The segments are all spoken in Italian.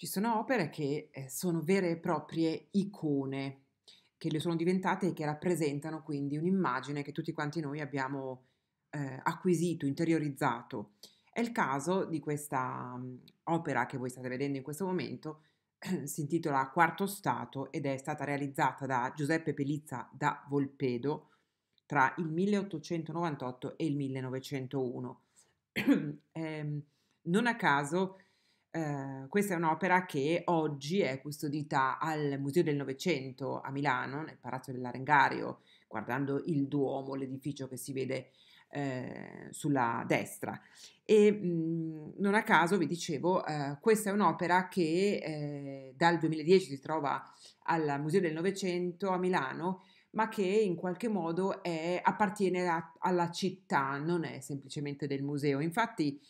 Ci sono opere che eh, sono vere e proprie icone, che le sono diventate e che rappresentano quindi un'immagine che tutti quanti noi abbiamo eh, acquisito, interiorizzato. È il caso di questa mm, opera che voi state vedendo in questo momento, si intitola Quarto Stato ed è stata realizzata da Giuseppe Pelizza da Volpedo tra il 1898 e il 1901. eh, non a caso Ehm, questa è un'opera che oggi è custodita al Museo del Novecento a Milano, nel Palazzo dell'Arengario, guardando il Duomo, l'edificio che si vede eh, sulla destra. E mh, mhmm, non a caso, vi dicevo, eh, questa è un'opera che eh, dal 2010 si trova al Museo del Novecento a Milano, ma che in qualche modo è, appartiene a, alla città, non è semplicemente del museo. Infatti,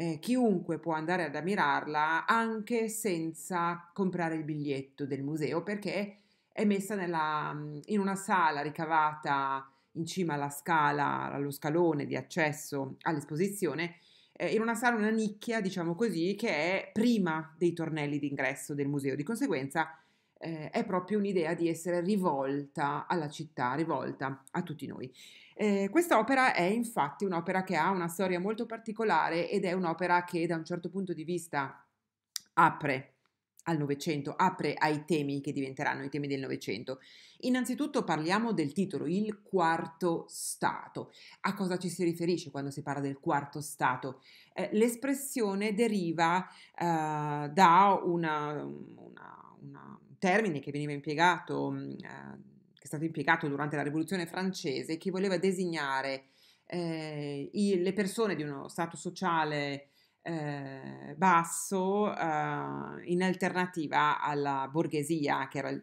eh, chiunque può andare ad ammirarla anche senza comprare il biglietto del museo perché è messa nella, mm, in una sala ricavata in cima alla scala, allo scalone di accesso all'esposizione, eh, in una sala, una nicchia, diciamo così, che è prima dei tornelli d'ingresso del museo. Di conseguenza eh, è proprio un'idea di essere rivolta alla città, rivolta a tutti noi. Eh, quest'opera è infatti un'opera che ha una storia molto particolare ed è un'opera che da un certo punto di vista apre al Novecento, apre ai temi che diventeranno i temi del Novecento. Innanzitutto parliamo del titolo, il quarto stato. A cosa ci si riferisce quando si parla del quarto stato? Eh, l'espressione deriva eh, da una, una, una termine che veniva impiegato, eh, che è stato impiegato durante la Rivoluzione francese, che voleva designare eh, i, le persone di uno stato sociale eh, basso eh, in alternativa alla borghesia, che era il,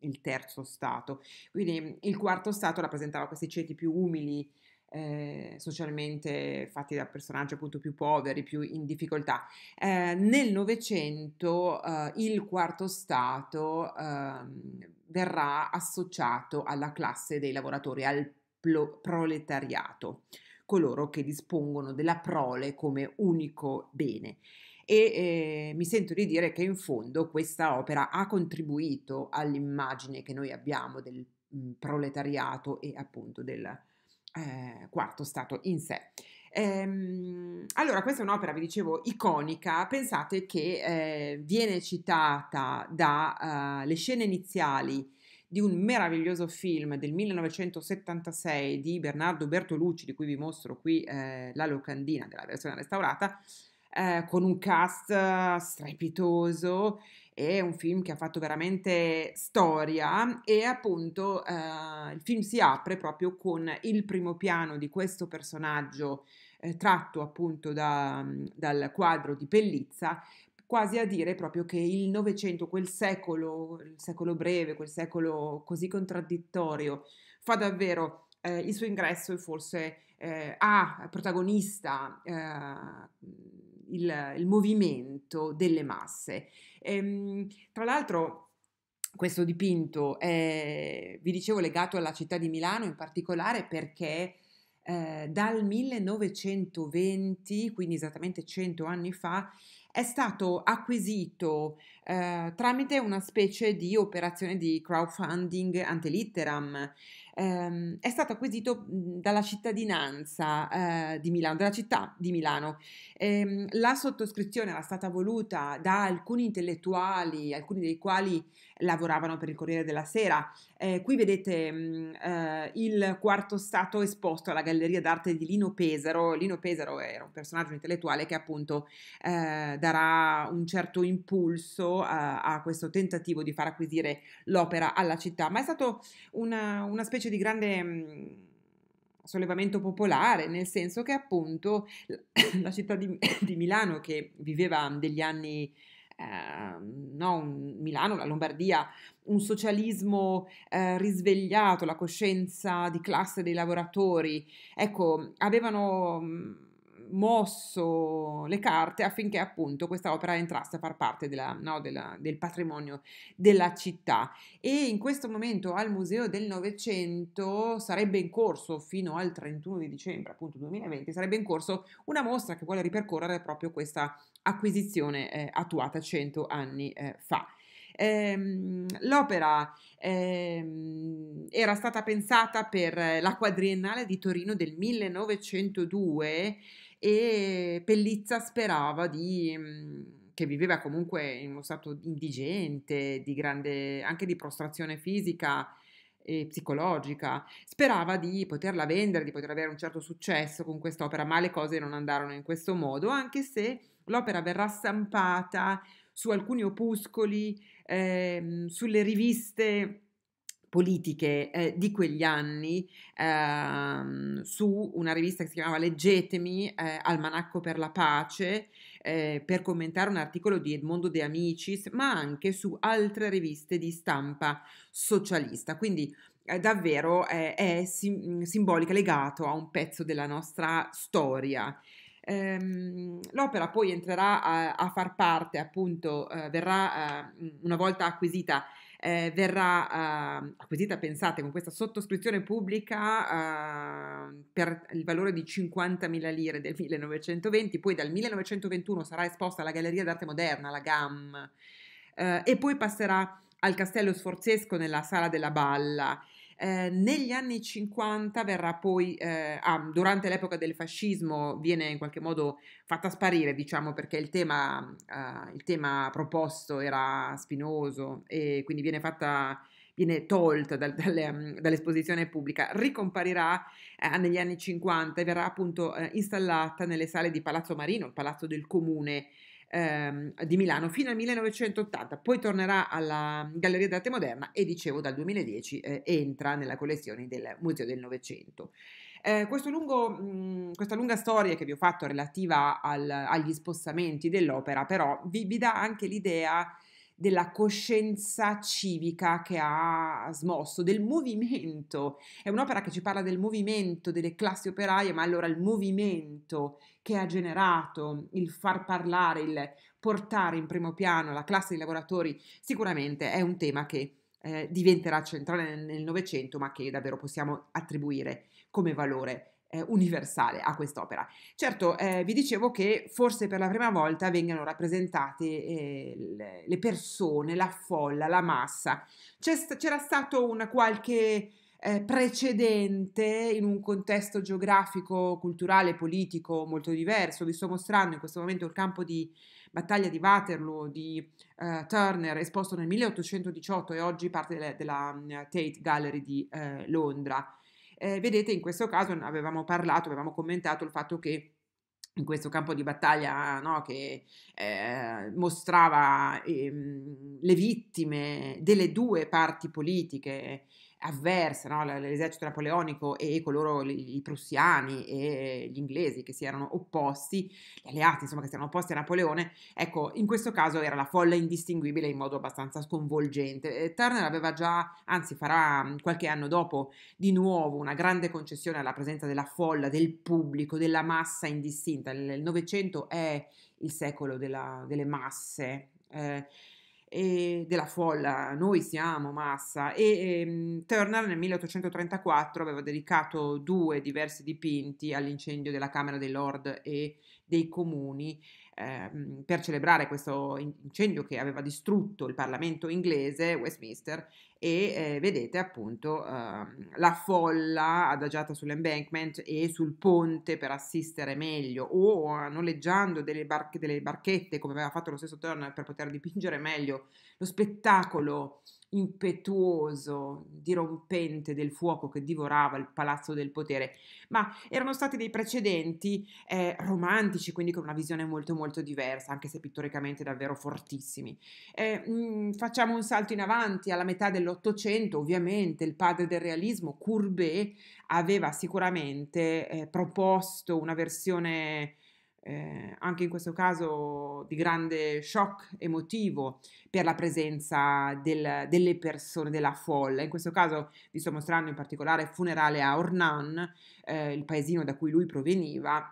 il terzo stato. Quindi mm, il quarto stato rappresentava questi ceti più umili eh, socialmente fatti da personaggi appunto più poveri, più in difficoltà. Eh, nel Novecento eh, il quarto stato ehm, verrà associato alla classe dei lavoratori, al plo- proletariato, coloro che dispongono della prole come unico bene. E eh, mi sento di dire che in fondo questa opera ha contribuito all'immagine che noi abbiamo del mm, proletariato e appunto del eh, quarto stato in sé. Ehm, allora, questa è un'opera, vi dicevo, iconica, pensate che eh, viene citata dalle eh, uh, scene iniziali di un meraviglioso film del 1976 di Bernardo Bertolucci, di cui vi mostro qui eh, la locandina della versione restaurata, eh, con un cast eh, strepitoso è un film che ha fatto veramente storia e appunto eh, il film si apre proprio con il primo piano di questo personaggio eh, tratto appunto da, dal quadro di Pellizza quasi a dire proprio che il Novecento, quel secolo, il secolo breve, quel secolo così contraddittorio, fa davvero eh, il suo ingresso e forse eh, ha protagonista eh, il, il movimento delle masse. Ehm, tra l'altro questo dipinto è, vi dicevo, legato alla città di Milano in particolare perché eh, dal 1920, quindi esattamente 100 anni fa, è stato acquisito eh, tramite una specie di operazione di crowdfunding ante litteram. Eh, è stato acquisito dalla cittadinanza eh, di Milano, dalla città di Milano. Ehm, la sottoscrizione era stata voluta da alcuni intellettuali, alcuni dei quali lavoravano per il Corriere della Sera. Eh, qui vedete mh, eh, il quarto stato esposto alla Galleria d'arte di Lino Pesaro. Lino Pesaro era un personaggio intellettuale che appunto eh, darà un certo impulso a, a, questo tentativo di far acquisire l'opera alla città, ma è stato una, una specie di grande... Mm, sollevamento popolare, nel senso che appunto la città di, di Milano, che viveva degli anni, eh, no, un, Milano, la Lombardia, un socialismo eh, risvegliato, la coscienza di classe dei lavoratori, ecco, avevano mm, mosso le carte affinché appunto questa opera entrasse a far parte della, no, della, del patrimonio della città e in questo momento al Museo del Novecento sarebbe in corso fino al 31 di dicembre appunto 2020 sarebbe in corso una mostra che vuole ripercorrere proprio questa acquisizione eh, attuata 100 anni eh, fa. Ehm, l'opera ehm, era stata pensata per eh, la quadriennale di Torino del 1902 e Pellizza sperava di mhmm, che viveva comunque in uno stato indigente, di grande anche di prostrazione fisica e psicologica, sperava di poterla vendere, di poter avere un certo successo con quest'opera, ma le cose non andarono in questo modo, anche se l'opera verrà stampata su alcuni opuscoli, eh, sulle riviste politiche eh, di quegli anni ehm, su una rivista che si chiamava Leggetemi, eh, Almanacco per la pace, eh, per commentare un articolo di Edmondo De Amicis, ma anche su altre riviste di stampa socialista. Quindi eh, davvero eh, è sim- simbolica, legato a un pezzo della nostra storia. Ehm, l'opera poi entrerà a, a far parte, appunto, eh, verrà una volta acquisita eh, verrà eh, acquisita, pensate, con questa sottoscrizione pubblica eh, per il valore di 50.000 lire del 1920, poi dal 1921 sarà esposta alla Galleria d'Arte Moderna, la GAM, eh, e poi passerà al Castello Sforzesco nella Sala della Balla Ehm, negli anni 50 verrà poi, eh, ah, durante l'epoca del fascismo, viene in qualche modo fatta sparire, diciamo, perché il tema, eh, il tema proposto era spinoso e quindi viene fatta viene tolta dal, dalle, mm, dall'esposizione pubblica, ricomparirà eh, negli anni 50 e verrà appunto eh, installata nelle sale di Palazzo Marino, il palazzo del comune ehm, di Milano fino al 1980, poi tornerà alla Galleria d'Arte Moderna e dicevo dal 2010 eh, entra nella collezione del Museo del Novecento. Eh, lungo, mh, questa lunga storia che vi ho fatto relativa al, agli spostamenti dell'opera però vi, vi dà anche l'idea della coscienza civica che ha smosso, del movimento. È un'opera che ci parla del movimento, delle classi operaie, ma allora il movimento che ha generato il far parlare, il portare in primo piano la classe dei lavoratori, sicuramente è un tema che eh, diventerà centrale nel Novecento, ma che davvero possiamo attribuire come valore eh, universale a quest'opera. Certo, eh, vi dicevo che forse per la prima volta vengano rappresentate eh, le persone, la folla, la massa. St- c'era stato un qualche eh, precedente in un contesto geografico, culturale, politico molto diverso. Vi sto mostrando in questo momento il campo di battaglia di Waterloo di uh, Turner esposto nel 1818 e oggi parte della, della mm, Tate Gallery di uh, Londra. Eh, vedete, in questo caso avevamo parlato, avevamo commentato il fatto che in questo campo di battaglia no, che eh, mostrava ehm, le vittime delle due parti politiche avversa, no? l'esercito napoleonico e coloro, i prussiani e gli inglesi che si erano opposti, gli alleati insomma che si erano opposti a Napoleone, ecco in questo caso era la folla indistinguibile in modo abbastanza sconvolgente. Turner aveva già, anzi farà mm, qualche anno dopo, di nuovo una grande concessione alla presenza della folla, del pubblico, della massa indistinta. Il Novecento è il secolo della, delle masse. Eh, e della folla, noi siamo massa. E ehm, Turner nel 1834 aveva dedicato due diversi dipinti all'incendio della Camera dei Lord e dei Comuni Ehm, per celebrare questo incendio che aveva distrutto il Parlamento inglese, Westminster, e eh, vedete appunto ehm, la folla adagiata sull'embankment e sul ponte per assistere meglio o noleggiando delle, barche, delle barchette come aveva fatto lo stesso Turner per poter dipingere meglio lo spettacolo impetuoso, dirompente del fuoco che divorava il palazzo del potere, ma erano stati dei precedenti eh, romantici, quindi con una visione molto molto diversa, anche se pittoricamente davvero fortissimi. Eh, mh, mm, facciamo un salto in avanti, alla metà dell'Ottocento ovviamente il padre del realismo, Courbet, aveva sicuramente eh, proposto una versione eh, anche in questo caso di grande shock emotivo per la presenza del, delle persone, della folla. In questo caso vi sto mostrando in particolare il Funerale a Ornan, eh, il paesino da cui lui proveniva,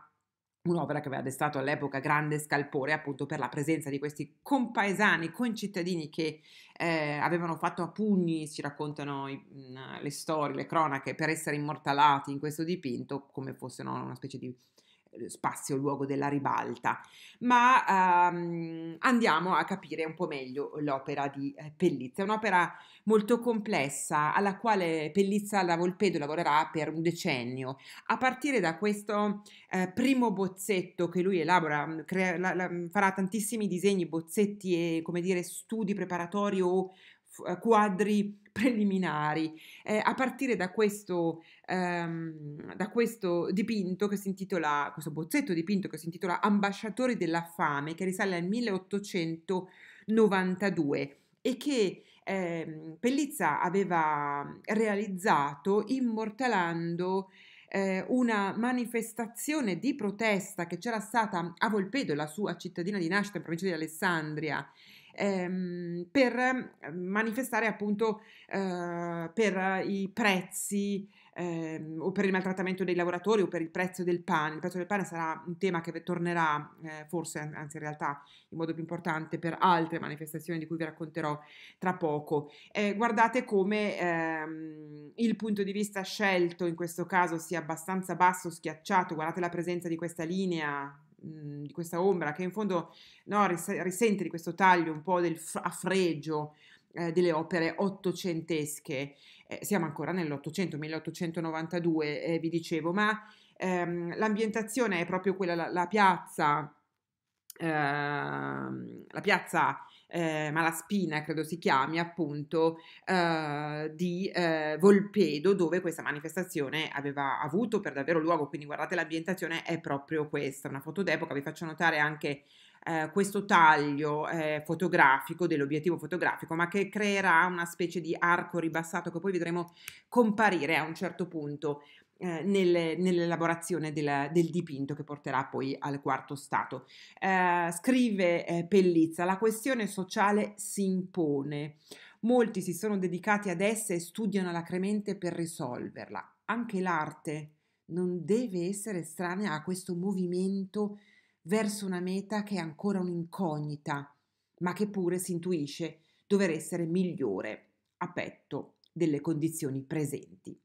un'opera che aveva destato all'epoca grande scalpore appunto per la presenza di questi compaesani, concittadini che eh, avevano fatto a pugni, ci raccontano i, mh, le storie, le cronache, per essere immortalati in questo dipinto come fossero una specie di eh, spazio, luogo della ribalta, ma ehm, andiamo a capire un po' meglio l'opera di eh, Pellizza. È un'opera molto complessa alla quale Pellizza la Volpedo lavorerà per un decennio. A partire da questo eh, primo bozzetto che lui elabora, mm, crea, la, la, mm, farà tantissimi disegni, bozzetti e come dire studi preparatori o f- eh, quadri preliminari, eh, a partire da questo, ehm, da questo dipinto che si intitola, questo bozzetto dipinto che si intitola Ambasciatori della fame, che risale al 1892 e che eh, Pellizza aveva realizzato immortalando eh, una manifestazione di protesta che c'era stata a Volpedo, la sua cittadina di nascita, in provincia di Alessandria, ehm, per ehm, manifestare appunto eh, per i prezzi ehm, o per il maltrattamento dei lavoratori o per il prezzo del pane. Il prezzo del pane sarà un tema che tornerà eh, forse, anzi in realtà in modo più importante per altre manifestazioni di cui vi racconterò tra poco. Eh, guardate come ehm, il punto di vista scelto in questo caso sia abbastanza basso, schiacciato, guardate la presenza di questa linea Mhmm, di questa ombra che in fondo no, risente di questo taglio un po' del f- affregio eh, delle opere ottocentesche. Eh, siamo ancora nell'Ottocento, 1892, eh, vi dicevo, ma ehm, l'ambientazione è proprio quella, la, la piazza, ehm, la piazza eh, Malaspina, credo si chiami appunto, eh, di eh, Volpedo, dove questa manifestazione aveva avuto per davvero luogo. Quindi guardate l'ambientazione, è proprio questa, una foto d'epoca. Vi faccio notare anche eh, questo taglio eh, fotografico dell'obiettivo fotografico, ma che creerà una specie di arco ribassato che poi vedremo comparire a un certo punto eh, nelle, nell'elaborazione del, del, dipinto che porterà poi al quarto stato. Eh, scrive eh, Pellizza, la questione sociale si impone, molti si sono dedicati ad essa e studiano alacremente per risolverla. Anche l'arte non deve essere estranea a questo movimento verso una meta che è ancora un'incognita, ma che pure si intuisce dover essere migliore a petto delle condizioni presenti.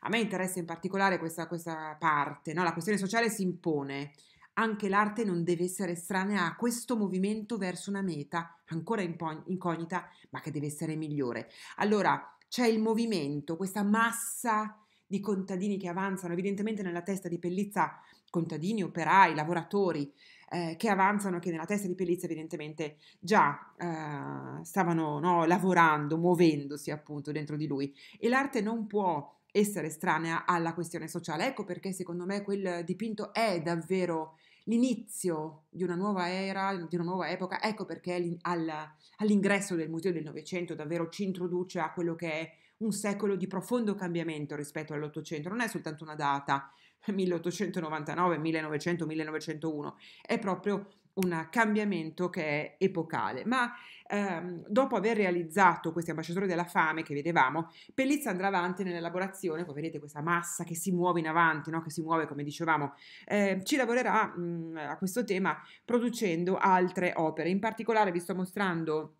A me interessa in particolare questa, questa parte, no? la questione sociale si impone. Anche l'arte non deve essere estranea a questo movimento verso una meta ancora incognita, ma che deve essere migliore. Allora, c'è il movimento, questa massa di contadini che avanzano, evidentemente nella testa di Pellizza contadini, operai, lavoratori eh, che avanzano, che nella testa di Pellizza evidentemente già eh, stavano no, lavorando, muovendosi appunto dentro di lui. E l'arte non può essere estranea alla questione sociale. Ecco perché secondo me quel dipinto è davvero l'inizio di una nuova era, di una nuova epoca. Ecco perché all'ingresso del Museo del Novecento davvero ci introduce a quello che è un secolo di profondo cambiamento rispetto all'Ottocento. Non è soltanto una data, 1899, 1900, 1901, è proprio un cambiamento che è epocale. Ma ehm, dopo aver realizzato questi ambasciatori della fame che vedevamo, Pellizza andrà avanti nell'elaborazione, come vedete questa massa che si muove in avanti, no? che si muove come dicevamo, eh, ci lavorerà mh, a questo tema producendo altre opere. In particolare vi sto mostrando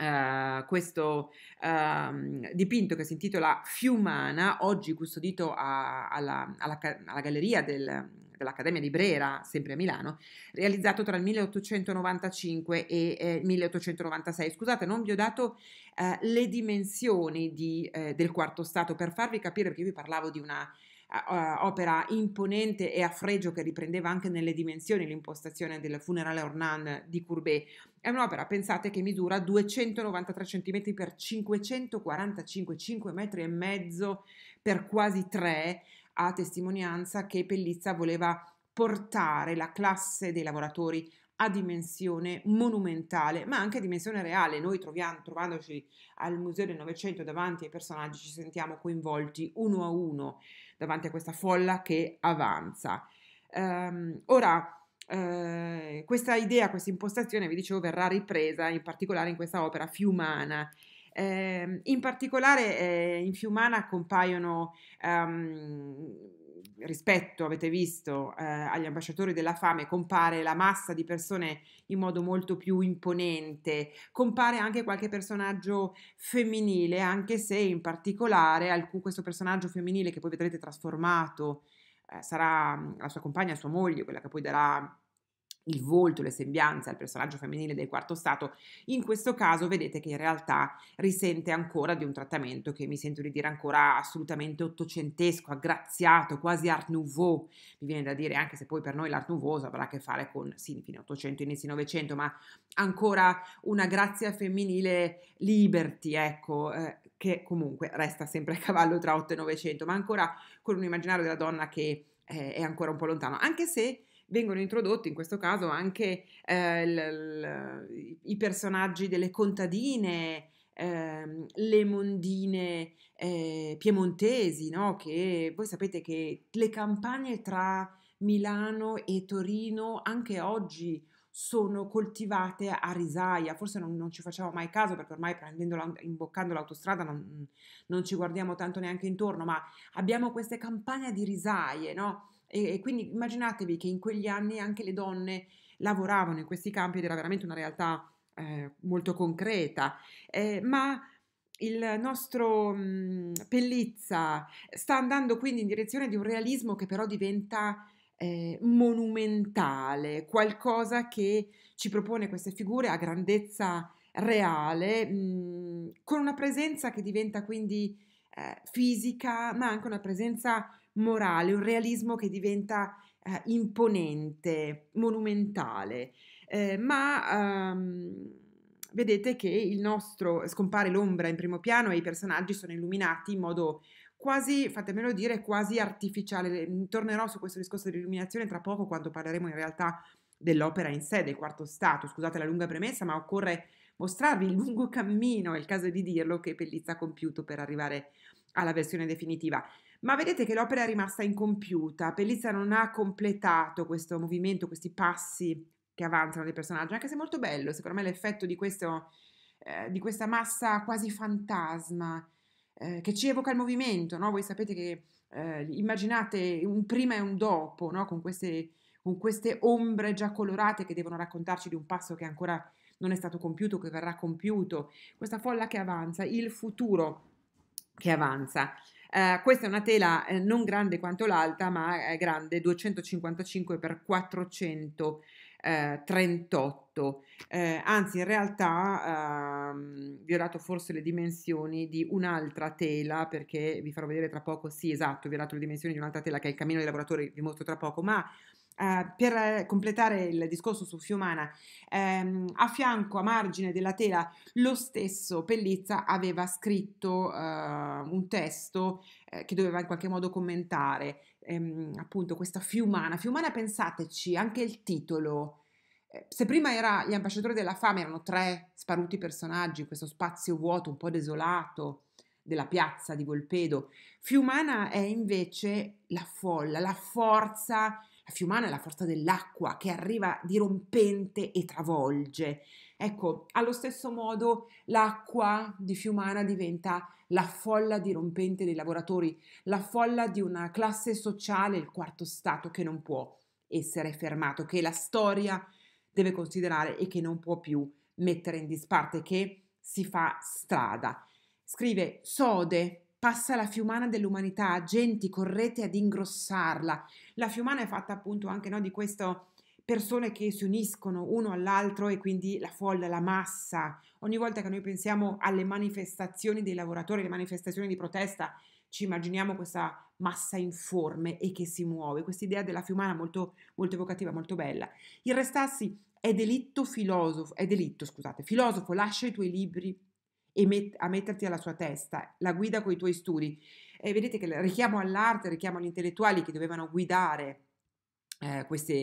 Uh, questo uh, dipinto che si intitola Fiumana, oggi custodito a, alla, alla, alla, galleria del, dell'Accademia di Brera, sempre a Milano, realizzato tra il 1895 e eh, 1896. Scusate, non vi ho dato eh, le dimensioni di, eh, del quarto stato per farvi capire, perché vi parlavo di una uh, opera imponente e a fregio che riprendeva anche nelle dimensioni l'impostazione del funerale Ornan di Courbet. È un'opera, pensate, che misura 293 cm per 545, 5 metri e mezzo per quasi 3 a testimonianza che Pellizza voleva portare la classe dei lavoratori a dimensione monumentale, ma anche a dimensione reale. Noi troviamo, trovandoci al Museo del Novecento davanti ai personaggi, ci sentiamo coinvolti uno a uno davanti a questa folla che avanza. Um, ora, eh, questa idea, questa impostazione, vi dicevo, verrà ripresa in particolare in questa opera fiumana eh, in particolare eh, in Fiumana compaiono um, rispetto, avete visto, eh, agli ambasciatori della fame, compare la massa di persone in modo molto più imponente, compare anche qualche personaggio femminile, anche se in particolare alcun, questo personaggio femminile che poi vedrete trasformato eh, sarà mm, la sua compagna, sua moglie, quella che poi darà il volto, le sembianze al personaggio femminile del quarto stato, in questo caso vedete che in realtà risente ancora di un trattamento che mi sento di dire ancora assolutamente ottocentesco, aggraziato, quasi art nouveau, mi viene da dire anche se poi per noi l'art nouveau avrà a che fare con, sì, fine 800, inizio 900, ma ancora una grazia femminile liberty, ecco, eh, che comunque resta sempre a cavallo tra 8 e 900, ma ancora con un immaginario della donna che eh, è ancora un po' lontano, anche se vengono introdotti in questo caso anche eh, l, l, i personaggi delle contadine, ehm, le mondine eh, piemontesi, no? che voi sapete che le campagne tra Milano e Torino anche oggi sono coltivate a risaia, forse non, non, ci facciamo mai caso perché ormai imboccando l'autostrada non, non, ci guardiamo tanto neanche intorno, ma abbiamo queste campagne di risaie, no? E, e quindi immaginatevi che in quegli anni anche le donne lavoravano in questi campi ed era veramente una realtà eh, molto concreta. Eh, ma il nostro mh, mm, Pellizza sta andando quindi in direzione di un realismo che però diventa eh, monumentale, qualcosa che ci propone queste figure a grandezza reale, mh, mm, con una presenza che diventa quindi eh, fisica, ma anche una presenza morale, un realismo che diventa eh, imponente, monumentale, eh, ma ehm, vedete che il nostro scompare l'ombra in primo piano e i personaggi sono illuminati in modo quasi, fatemelo dire, quasi artificiale. Mm, tornerò su questo discorso dell'illuminazione tra poco quando parleremo in realtà dell'opera in sé, del quarto stato. Scusate la lunga premessa, ma occorre mostrarvi il lungo cammino, è il caso di dirlo, che Pellizza ha compiuto per arrivare alla versione definitiva ma vedete che l'opera è rimasta incompiuta, Pellizza non ha completato questo movimento, questi passi che avanzano dei personaggi, anche se è molto bello, secondo me l'effetto di, questo, eh, di questa massa quasi fantasma eh, che ci evoca il movimento, no? voi sapete che eh, immaginate un prima e un dopo, no? con, queste, con queste ombre già colorate che devono raccontarci di un passo che ancora non è stato compiuto, che verrà compiuto, questa folla che avanza, il futuro che avanza. Eh, questa è una tela eh, non grande quanto l'alta, ma è grande 255 x 438. Eh, anzi, in realtà ehm, vi ho dato forse le dimensioni di un'altra tela, perché vi farò vedere tra poco. Sì, esatto, vi ho dato le dimensioni di un'altra tela che è il cammino dei lavoratori, vi mostro tra poco, ma Uh, per eh, completare il discorso su Fiumana, ehm, a fianco, a margine della tela, lo stesso Pellizza aveva scritto uh, un testo eh, che doveva in qualche modo commentare ehm, appunto questa Fiumana. Fiumana, pensateci, anche il titolo. se prima era gli ambasciatori della fame, erano tre sparuti personaggi, questo spazio vuoto, un po' desolato, della piazza di Volpedo. Fiumana è invece la folla, la forza fiumana è la forza dell'acqua che arriva dirompente e travolge. Ecco, allo stesso modo l'acqua di Fiumana diventa la folla dirompente dei lavoratori, la folla di una classe sociale, il quarto stato, che non può essere fermato, che la storia deve considerare e che non può più mettere in disparte, che si fa strada. Scrive Sode, passa la fiumana dell'umanità, agenti, correte ad ingrossarla. La fiumana è fatta appunto anche no, di queste persone che si uniscono uno all'altro e quindi la folla, la massa. Ogni volta che noi pensiamo alle manifestazioni dei lavoratori, le manifestazioni di protesta, ci immaginiamo questa massa informe e che si muove. Questa idea della fiumana molto, molto evocativa, molto bella. Il Restassi è delitto filosofo, è delitto, scusate, filosofo, lascia i tuoi libri e met- a metterti alla sua testa, la guida con i tuoi studi. E vedete che il richiamo all'arte, il richiamo agli intellettuali che dovevano guidare eh, queste,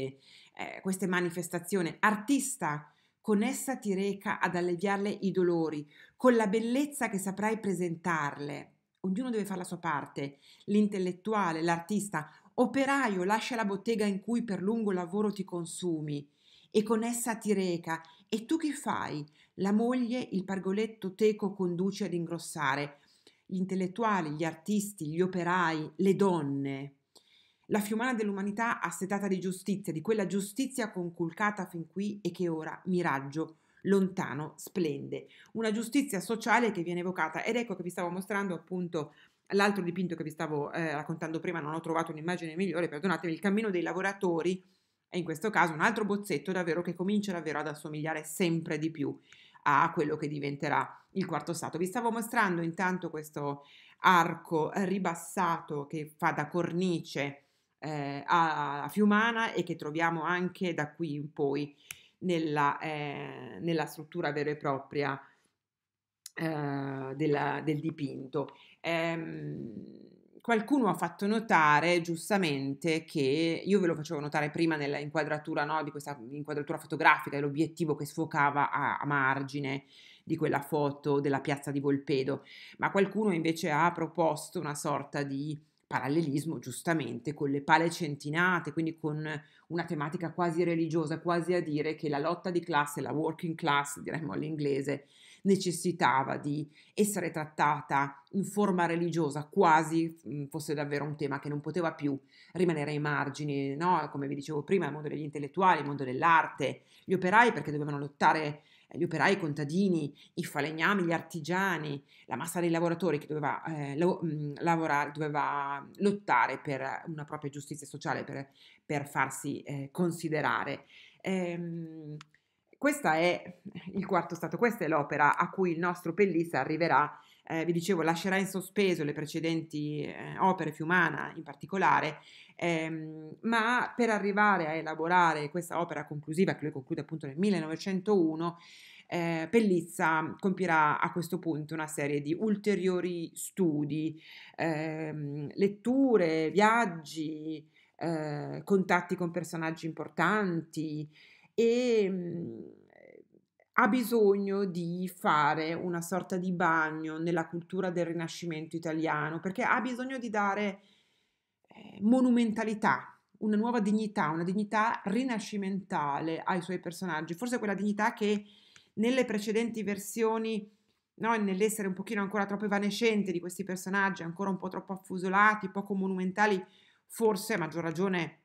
eh, queste manifestazioni. Artista, con essa ti reca ad alleviarle i dolori, con la bellezza che saprai presentarle. Ognuno deve fare la sua parte, l'intellettuale, l'artista, operaio, lascia la bottega in cui per lungo lavoro ti consumi e con essa ti reca. E tu che fai? La moglie, il pargoletto teco, conduce ad ingrossare. Gli intellettuali, gli artisti, gli operai, le donne. La fiumana dell'umanità assetata di giustizia, di quella giustizia conculcata fin qui e che ora miraggio lontano splende. Una giustizia sociale che viene evocata ed ecco che vi stavo mostrando appunto l'altro dipinto che vi stavo eh, raccontando prima, non ho trovato un'immagine migliore, perdonatemi, il cammino dei lavoratori è in questo caso un altro bozzetto davvero che comincia davvero ad assomigliare sempre di più a quello che diventerà il quarto stato. Vi stavo mostrando intanto questo arco ribassato che fa da cornice eh, a, Fiumana e che troviamo anche da qui in poi nella, eh, nella struttura vera e propria eh, della, del dipinto. Ehm, qualcuno ha fatto notare giustamente che io ve lo facevo notare prima nell'inquadratura no, di questa inquadratura fotografica, l'obiettivo che sfocava a, a margine di quella foto della piazza di Volpedo, ma qualcuno invece ha proposto una sorta di parallelismo giustamente con le pale centinate, quindi con una tematica quasi religiosa, quasi a dire che la lotta di classe, la working class, diremmo all'inglese, necessitava di essere trattata in forma religiosa, quasi mm, fosse davvero un tema che non poteva più rimanere ai margini, no? come vi dicevo prima, il mondo degli intellettuali, il mondo dell'arte, gli operai perché dovevano lottare eh, gli operai, i contadini, i falegnami, gli artigiani, la massa dei lavoratori che doveva, eh, lo, mh, mm, lavorare, doveva lottare per una propria giustizia sociale, per, per farsi eh, considerare. Ehm, questo è il quarto stato, questa è l'opera a cui il nostro Pellissa arriverà, eh, vi dicevo, lascerà in sospeso le precedenti eh, opere, Fiumana in particolare, ehm, ma per arrivare a elaborare questa opera conclusiva, che lui conclude appunto nel 1901, eh, Pellizza compirà a questo punto una serie di ulteriori studi, ehm, letture, viaggi, eh, contatti con personaggi importanti, e mh, mhmm, ha bisogno di fare una sorta di bagno nella cultura del Rinascimento italiano, perché ha bisogno di dare eh, monumentalità, una nuova dignità, una dignità rinascimentale ai suoi personaggi, forse quella dignità che nelle precedenti versioni, no, nell'essere un pochino ancora troppo evanescente di questi personaggi, ancora un po' troppo affusolati, poco monumentali, forse a maggior ragione,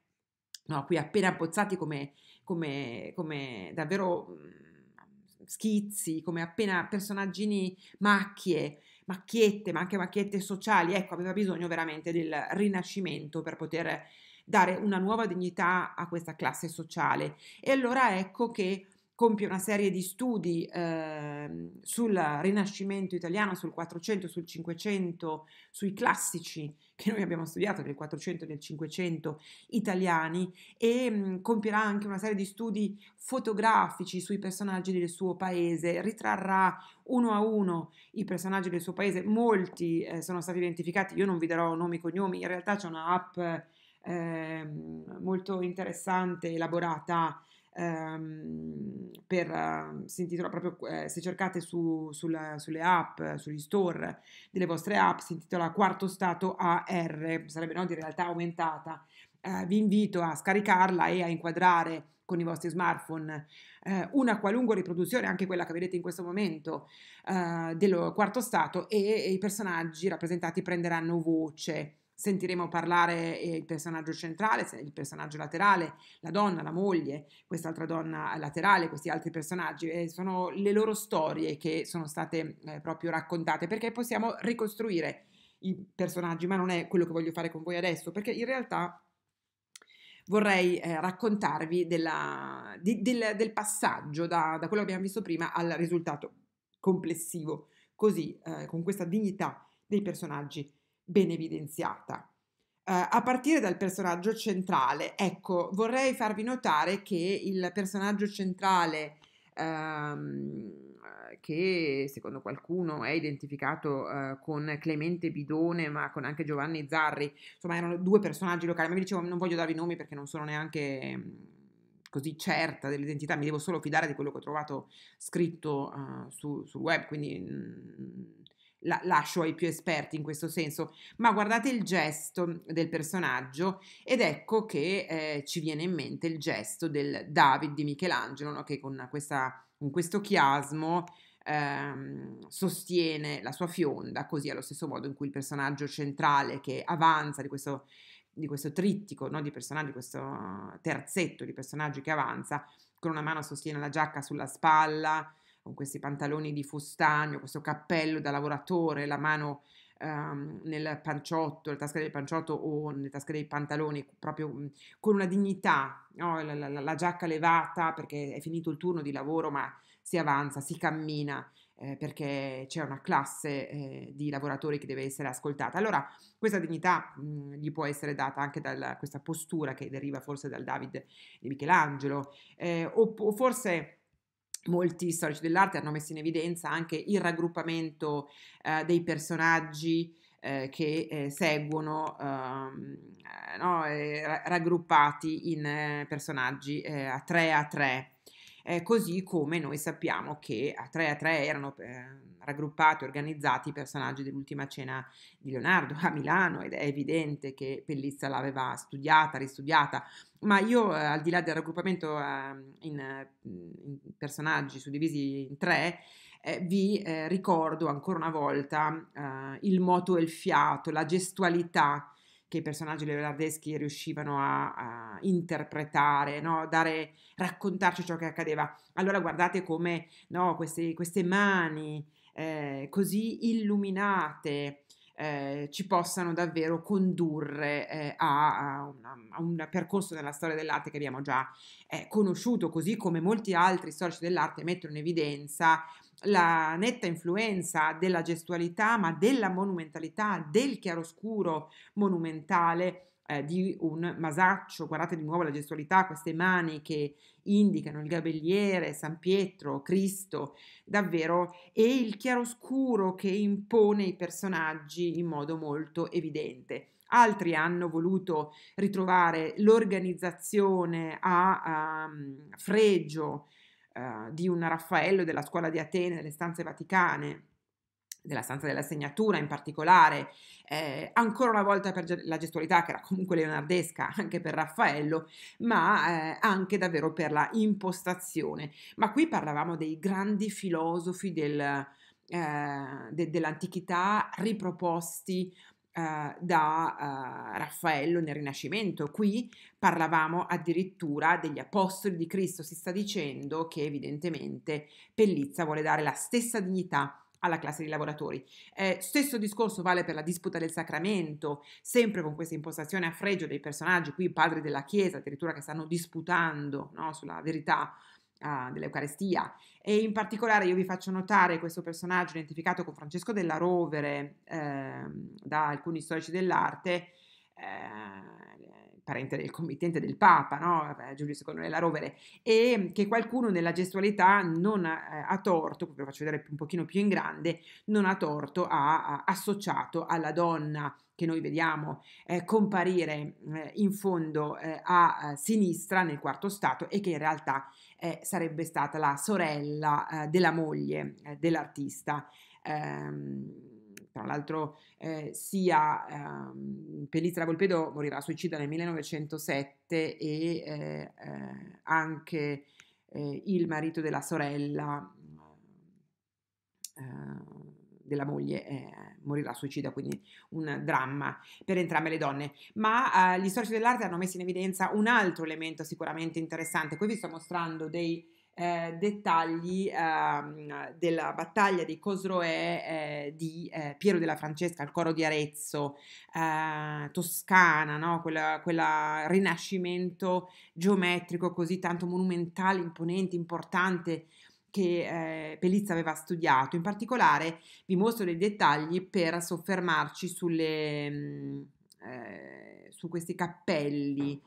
no, qui appena abbozzati come come, come davvero mm, schizzi, come appena personaggini macchie, macchiette, ma anche macchiette sociali. Ecco, aveva bisogno veramente del rinascimento per poter dare una nuova dignità a questa classe sociale. E allora ecco che compie una serie di studi eh, sul Rinascimento italiano, sul 400, sul 500, sui classici che noi abbiamo studiato del 400 e del 500 italiani e mh, mm, compirà anche una serie di studi fotografici sui personaggi del suo paese, ritrarrà uno a uno i personaggi del suo paese, molti eh, sono stati identificati, io non vi darò nomi e cognomi, in realtà c'è un'app eh, molto interessante, elaborata ehm, per, ehm, si intitola proprio, eh, se cercate su, sul, sulle app, sugli store delle vostre app, si intitola Quarto Stato AR, sarebbe no, di realtà aumentata. Eh, vi invito a scaricarla e a inquadrare con i vostri smartphone eh, una qualunque riproduzione, anche quella che vedete in questo momento, eh, del quarto stato e, e, i personaggi rappresentati prenderanno voce sentiremo parlare eh, il personaggio centrale, il personaggio laterale, la donna, la moglie, quest'altra donna eh, laterale, questi altri personaggi. Eh, sono le loro storie che sono state eh, proprio raccontate perché possiamo ricostruire i personaggi, ma non è quello che voglio fare con voi adesso, perché in realtà vorrei eh, raccontarvi della, di, del, del, passaggio da, da, quello che abbiamo visto prima al risultato complessivo, così eh, con questa dignità dei personaggi ben evidenziata. Uh, a partire dal personaggio centrale, ecco, vorrei farvi notare che il personaggio centrale um, che secondo qualcuno è identificato uh, con Clemente Bidone, ma con anche Giovanni Zarri, insomma erano due personaggi locali, ma vi dicevo non voglio darvi nomi perché non sono neanche mm, così certa dell'identità, mi devo solo fidare di quello che ho trovato scritto uh, su, sul web, quindi mh, mm, la, lascio ai più esperti in questo senso, ma guardate il gesto del personaggio ed ecco che eh, ci viene in mente il gesto del David di Michelangelo, no? che con, questa, con, questo chiasmo ehm, sostiene la sua fionda, così allo stesso modo in cui il personaggio centrale che avanza di questo, di questo trittico no? di personaggi, di questo terzetto di personaggi che avanza, con una mano sostiene la giacca sulla spalla, con questi pantaloni di fustagno, questo cappello da lavoratore, la mano ehm, nel panciotto, la tasca del panciotto o nelle tasche dei pantaloni, proprio mhmm, con una dignità, no? la, la, la, giacca levata perché è finito il turno di lavoro, ma si avanza, si cammina. Eh, perché c'è una classe eh, di lavoratori che deve essere ascoltata. Allora, questa dignità mh, mhmm, gli può essere data anche da questa postura che deriva forse dal David di Michelangelo, eh, o, o forse Molti storici dell'arte hanno messo in evidenza anche il raggruppamento eh, dei personaggi eh, che eh, seguono, ehm, eh, no, eh, raggruppati in eh, personaggi a tre a tre eh, così come noi sappiamo che a 3 a 3 erano eh, raggruppati, organizzati i personaggi dell'ultima cena di Leonardo a Milano ed è evidente che Pellizza l'aveva studiata, ristudiata, ma io eh, al di là del raggruppamento ehm, in, in, personaggi suddivisi in tre, eh, vi eh, ricordo ancora una volta eh, il moto e il fiato, la gestualità, che i personaggi leonardeschi riuscivano a, a interpretare, no? Dare, raccontarci ciò che accadeva. Allora guardate come no, queste, queste, mani eh, così illuminate eh, ci possano davvero condurre eh, a, a, una, a, un percorso nella storia dell'arte che abbiamo già eh, conosciuto, così come molti altri storici dell'arte mettono in evidenza la netta influenza della gestualità, ma della monumentalità, del chiaroscuro monumentale eh, di un Masaccio. Guardate di nuovo la gestualità, queste mani che indicano il gabelliere, San Pietro, Cristo, davvero, e il chiaroscuro che impone i personaggi in modo molto evidente. Altri hanno voluto ritrovare l'organizzazione a, a ehm, fregio eh, di un Raffaello della scuola di Atene, delle stanze vaticane, della stanza della segnatura in particolare, eh, ancora una volta per la gestualità che era comunque leonardesca anche per Raffaello, ma eh, anche davvero per la impostazione. Ma qui parlavamo dei grandi filosofi del, eh, de, dell'antichità riproposti eh, da eh, Raffaello nel Rinascimento. Qui parlavamo addirittura degli apostoli di Cristo, si sta dicendo che evidentemente Pellizza vuole dare la stessa dignità alla classe di lavoratori. Eh, stesso discorso vale per la disputa del sacramento, sempre con questa impostazione a fregio dei personaggi, qui i padri della Chiesa addirittura che stanno disputando no, sulla verità uh, dell'Eucarestia e in particolare io vi faccio notare questo personaggio identificato con Francesco della Rovere eh, da alcuni storici dell'arte, eh, parente del committente del Papa, no? Giulio II della Rovere, e che qualcuno nella gestualità non ha, eh, ha torto, ve lo faccio vedere un pochino più in grande, non ha torto, ha, ha associato alla donna che noi vediamo eh, comparire mm, eh, in fondo eh, a eh, sinistra nel quarto stato e che in realtà eh, sarebbe stata la sorella eh, della moglie dell'artista. Ehm, tra l'altro sia ehm, Pellistra Volpedo morirà suicida nel 1907 e anche il marito della sorella mm, della moglie eh, morirà suicida, quindi un dramma per entrambe le donne. Ma eh, gli storici dell'arte hanno messo in evidenza un altro elemento sicuramente interessante. Qui vi sto mostrando dei eh, dettagli eh, della battaglia di Cosroè eh, di eh, Piero della Francesca al coro di Arezzo, eh, Toscana, no? quella, rinascimento geometrico così tanto monumentale, imponente, importante che eh, Pelizza aveva studiato. In particolare vi mostro dei dettagli per soffermarci sulle, mh, mm, eh, su questi cappelli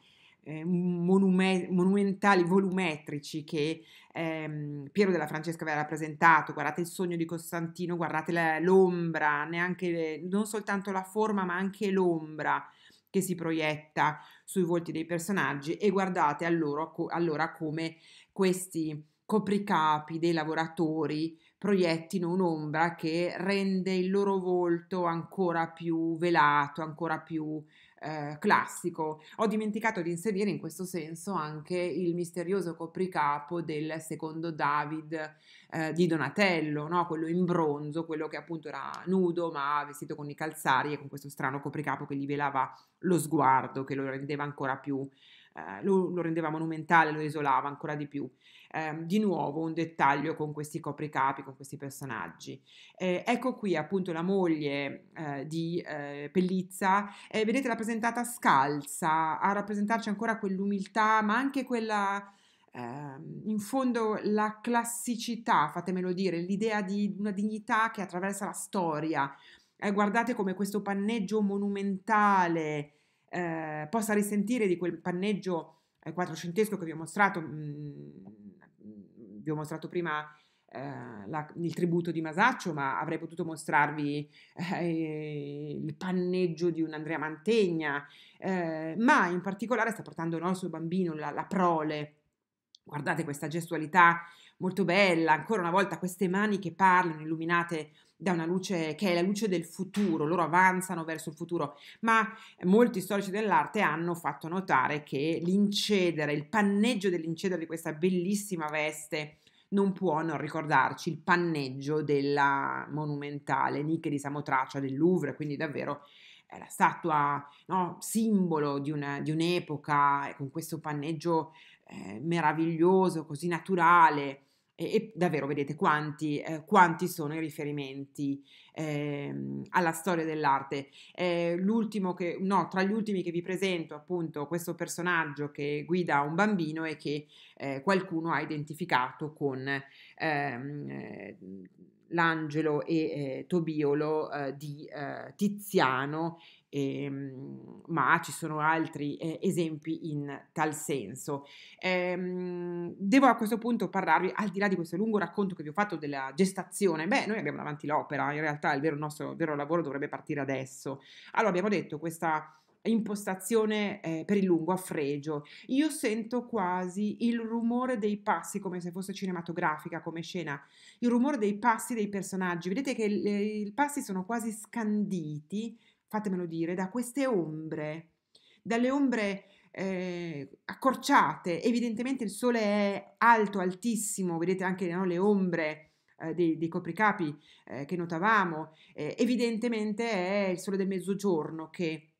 eh, monume- monumentali, volumetrici che ehm, Piero della Francesca aveva rappresentato. Guardate il sogno di Costantino, guardate la, l'ombra, neanche, non soltanto la forma ma anche l'ombra che si proietta sui volti dei personaggi e guardate allora, allora come questi copricapi dei lavoratori proiettino un'ombra che rende il loro volto ancora più velato, ancora più eh, classico. Ho dimenticato di inserire in questo senso anche il misterioso copricapo del secondo David eh, di Donatello, no? quello in bronzo, quello che appunto era nudo ma vestito con i calzari e con questo strano copricapo che gli velava lo sguardo, che lo rendeva ancora più, eh, lo, lo rendeva monumentale, lo isolava ancora di più ehm, di nuovo un dettaglio con questi copricapi, con questi personaggi. Eh, ecco qui appunto la moglie eh, di eh, Pellizza, eh, vedete rappresentata scalza, a rappresentarci ancora quell'umiltà, ma anche quella ehm, in fondo la classicità, fatemelo dire, l'idea di una dignità che attraversa la storia. Eh, guardate come questo panneggio monumentale eh, possa risentire di quel panneggio eh, quattrocentesco che vi ho mostrato mh, mm, vi ho mostrato prima eh, la, il tributo di Masaccio, ma avrei potuto mostrarvi eh, il panneggio di un Andrea Mantegna, eh, ma in particolare sta portando no, il suo bambino, la, la prole. Guardate questa gestualità molto bella, ancora una volta queste mani che parlano, illuminate da una luce che è la luce del futuro, loro avanzano verso il futuro, ma molti storici dell'arte hanno fatto notare che l'incedere, il panneggio dell'incedere di questa bellissima veste non può non ricordarci il panneggio della monumentale Nike di Samotracia del Louvre, quindi davvero è la statua no, simbolo di, una, di, un'epoca con questo panneggio eh, meraviglioso, così naturale, e, e davvero vedete quanti, eh, quanti, sono i riferimenti eh, alla storia dell'arte. Eh, l'ultimo che, no, tra gli ultimi che vi presento, appunto, questo personaggio che guida un bambino e che eh, qualcuno ha identificato con ehm, l'angelo e eh, Tobiolo eh, di Tiziano eh, ma ci sono altri eh, esempi in tal senso. Ehm, devo a questo punto parlarvi, al di là di questo lungo racconto che vi ho fatto della gestazione, beh, noi abbiamo davanti l'opera, in realtà il vero nostro il vero lavoro dovrebbe partire adesso. Allora abbiamo detto questa impostazione eh, per il lungo a fregio. Io sento quasi il rumore dei passi, come se fosse cinematografica come scena, il rumore dei passi dei personaggi. Vedete che i passi sono quasi scanditi fatemelo dire, da queste ombre, dalle ombre eh, accorciate. Evidentemente il sole è alto, altissimo, vedete anche no, le ombre eh, dei, dei, copricapi eh, che notavamo. Eh, evidentemente è il sole del mezzogiorno che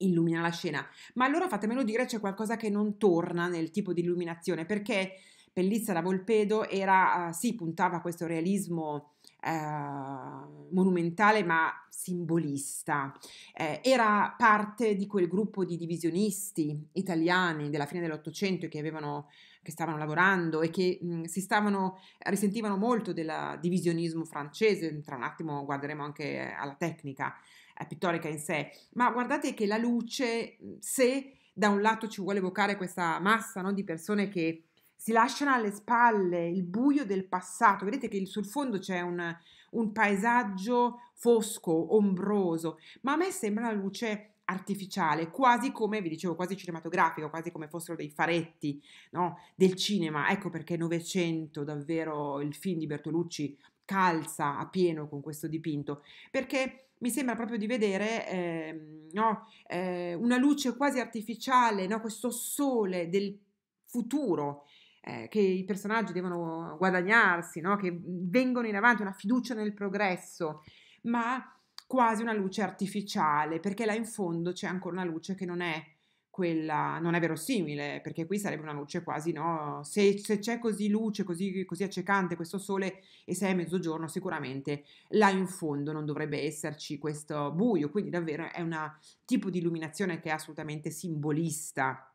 illumina la scena. Ma allora fatemelo dire, c'è qualcosa che non torna nel tipo di illuminazione, perché Pellizza da Volpedo era, ah, sì, puntava a questo realismo eh, monumentale ma simbolista. Eh, era parte di quel gruppo di divisionisti italiani della fine dell'Ottocento che, avevano, che stavano lavorando e che mh, mm, si stavano, risentivano molto del divisionismo francese, tra un attimo guarderemo anche alla tecnica eh, pittorica in sé, ma guardate che la luce, mm, se da un lato ci vuole evocare questa massa no, di persone che si lasciano alle spalle il buio del passato. Vedete che sul fondo c'è un, un paesaggio fosco, ombroso, ma a me sembra una luce artificiale, quasi come, vi dicevo, quasi cinematografica, quasi come fossero dei faretti no? del cinema. Ecco perché Novecento, davvero il film di Bertolucci calza a pieno con questo dipinto, perché mi sembra proprio di vedere eh, no? eh, una luce quasi artificiale, no? questo sole del futuro eh, che i personaggi devono guadagnarsi, no? che vengono in avanti, una fiducia nel progresso, ma quasi una luce artificiale, perché là in fondo c'è ancora una luce che non è quella, non è verosimile, perché qui sarebbe una luce quasi, no? Se, se c'è così luce, così, così, accecante questo sole e se è mezzogiorno, sicuramente là in fondo non dovrebbe esserci questo buio, quindi davvero è un tipo di illuminazione che è assolutamente simbolista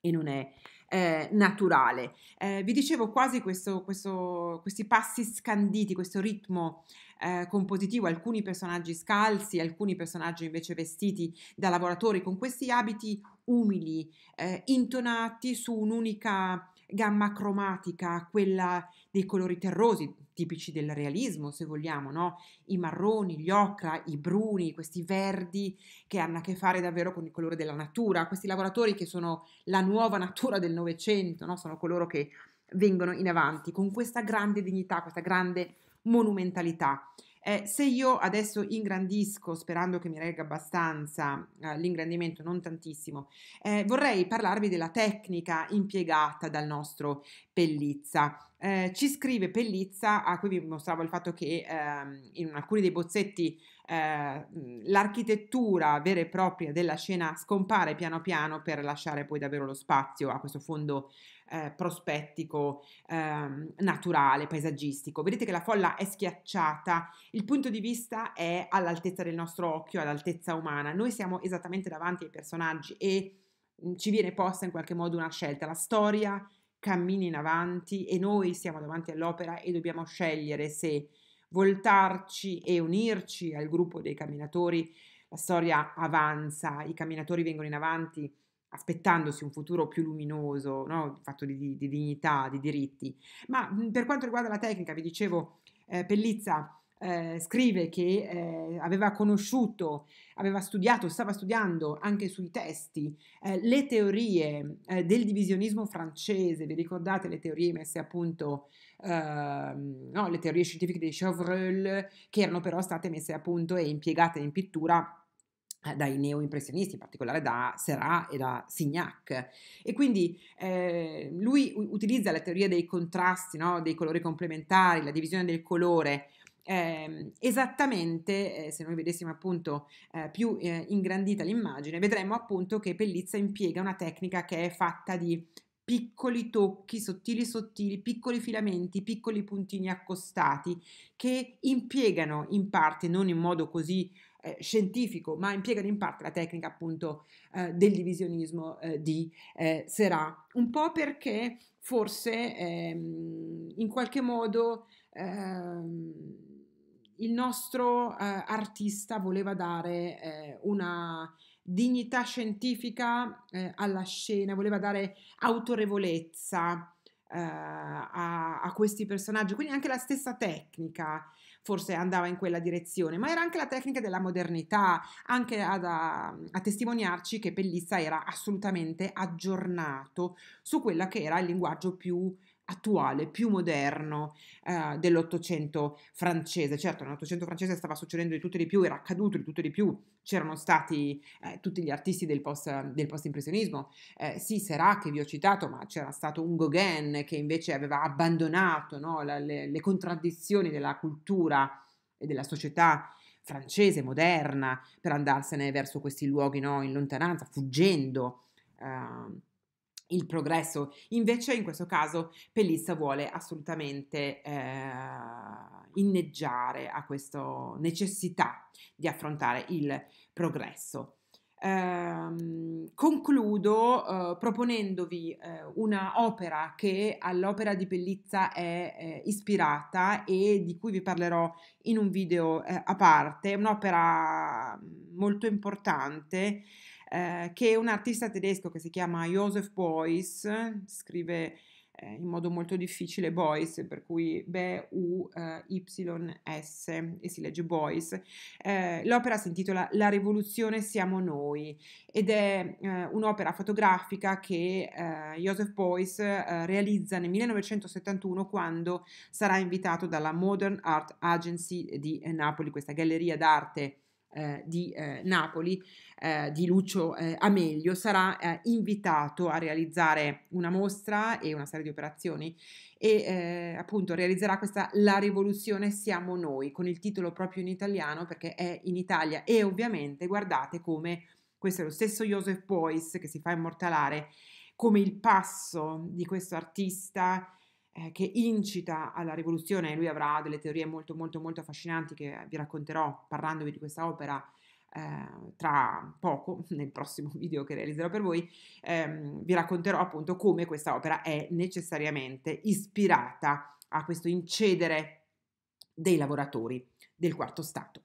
e non è eh, naturale. Eh, vi dicevo quasi questo, questo, questi passi scanditi, questo ritmo eh, compositivo, alcuni personaggi scalzi, alcuni personaggi invece vestiti da lavoratori con questi abiti umili, eh, intonati su un'unica gamma cromatica, quella dei colori terrosi, tipici del realismo, se vogliamo, no? I marroni, gli ocra, i bruni, questi verdi che hanno a che fare davvero con il colore della natura, questi lavoratori che sono la nuova natura del Novecento, no? Sono coloro che vengono in avanti con questa grande dignità, questa grande monumentalità. Eh, se io adesso ingrandisco, sperando che mi regga abbastanza eh, l'ingrandimento, non tantissimo, eh, vorrei parlarvi della tecnica impiegata dal nostro Pellizza. Eh, ci scrive Pellizza, a cui vi mostravo il fatto che ehm, in alcuni dei bozzetti Ehm, l'architettura vera e propria della scena scompare piano piano per lasciare poi davvero lo spazio a questo fondo eh, prospettico, eh, naturale, paesaggistico. Vedete che la folla è schiacciata, il punto di vista è all'altezza del nostro occhio, all'altezza umana. Noi siamo esattamente davanti ai personaggi e mm, ci viene posta in qualche modo una scelta. La storia cammina in avanti e noi siamo davanti all'opera e dobbiamo scegliere se voltarci e unirci al gruppo dei camminatori, la storia avanza, i camminatori vengono in avanti aspettandosi un futuro più luminoso, no? fatto di, di dignità, di diritti. Ma per quanto riguarda la tecnica, vi dicevo, eh, Pellizza eh, scrive che eh, aveva conosciuto, aveva studiato, stava studiando anche sui testi eh, le teorie eh, del divisionismo francese, vi ricordate le teorie messe appunto, ehm, no, le teorie scientifiche di Chauvreul, che erano però state messe appunto e impiegate in pittura eh, dai neo-impressionisti, in particolare da Serrat e da Signac. E quindi eh, lui utilizza la teoria dei contrasti, no? dei colori complementari, la divisione del colore eh, esattamente eh, se noi vedessimo appunto eh, più eh, ingrandita l'immagine, vedremmo appunto che Pellizza impiega una tecnica che è fatta di piccoli tocchi sottili sottili, piccoli filamenti, piccoli puntini accostati che impiegano in parte, non in modo così eh, scientifico, ma impiegano in parte la tecnica appunto eh, del divisionismo eh, di eh, Serà, un po' perché forse ehm, in qualche modo ehm, il nostro eh, artista voleva dare eh, una dignità scientifica eh, alla scena, voleva dare autorevolezza eh, a, a, questi personaggi, quindi anche la stessa tecnica forse andava in quella direzione, ma era anche la tecnica della modernità, anche ad, a, a testimoniarci che Pellissa era assolutamente aggiornato su quella che era il linguaggio più attuale, più moderno eh, dell'Ottocento francese. Certo, nell'Ottocento francese stava succedendo di tutto e di più, era accaduto di tutto e di più, c'erano stati eh, tutti gli artisti del, post, del post-impressionismo, eh, sì, Serà che vi ho citato, ma c'era stato un Gauguin che invece aveva abbandonato no, la, le, le contraddizioni della cultura e della società francese, moderna, per andarsene verso questi luoghi no, in lontananza, fuggendo. Uh, il progresso. Invece in questo caso Pellizza vuole assolutamente eh, inneggiare a questa necessità di affrontare il progresso. Eh, concludo eh, proponendovi eh, una opera che all'opera di Pellizza è eh, ispirata e di cui vi parlerò in un video eh, a parte, un'opera mm, molto importante eh, che un artista tedesco che si chiama Joseph Beuys, scrive eh, in modo molto difficile Beuys, per cui B-U-Y-S e si legge Beuys. Eh, l'opera si intitola La rivoluzione siamo noi ed è eh, un'opera fotografica che eh, Joseph Beuys realizza nel 1971 quando sarà invitato dalla Modern Art Agency di Napoli, questa galleria d'arte eh, di eh, Napoli eh, di Lucio eh, Amelio sarà eh, invitato a realizzare una mostra e una serie di operazioni e eh, appunto realizzerà questa La rivoluzione siamo noi con il titolo proprio in italiano perché è in Italia e ovviamente guardate come questo è lo stesso Joseph Beuys che si fa immortalare come il passo di questo artista eh, che incita alla rivoluzione, lui avrà delle teorie molto molto molto affascinanti che vi racconterò parlandovi di questa opera eh, tra poco, nel prossimo video che realizzerò per voi, ehm, vi racconterò appunto come questa opera è necessariamente ispirata a questo incedere dei lavoratori del quarto stato.